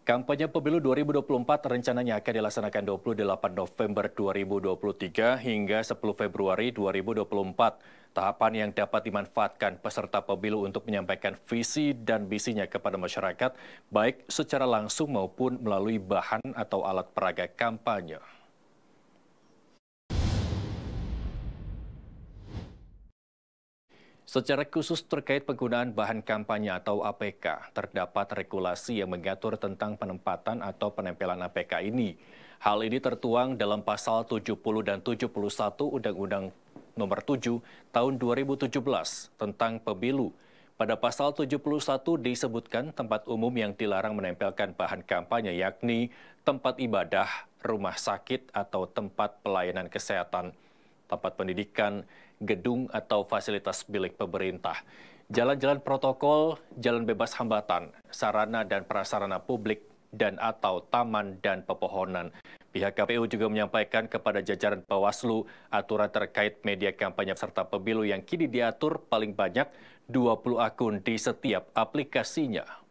Kampanye Pemilu 2024 rencananya akan dilaksanakan 28 November 2023 hingga 10 Februari 2024. Tahapan yang dapat dimanfaatkan peserta pemilu untuk menyampaikan visi dan misinya kepada masyarakat, baik secara langsung maupun melalui bahan atau alat peraga kampanye. Secara khusus terkait penggunaan bahan kampanye atau APK, terdapat regulasi yang mengatur tentang penempatan atau penempelan APK ini. Hal ini tertuang dalam pasal 70 dan 71 Undang-Undang Nomor 7 Tahun 2017 tentang Pemilu. Pada pasal 71 disebutkan tempat umum yang dilarang menempelkan bahan kampanye yakni tempat ibadah, rumah sakit, atau tempat pelayanan kesehatan tempat pendidikan, gedung atau fasilitas milik pemerintah. Jalan-jalan protokol, jalan bebas hambatan, sarana dan prasarana publik, dan atau taman dan pepohonan. Pihak KPU juga menyampaikan kepada jajaran Bawaslu aturan terkait media kampanye serta pemilu yang kini diatur paling banyak 20 akun di setiap aplikasinya.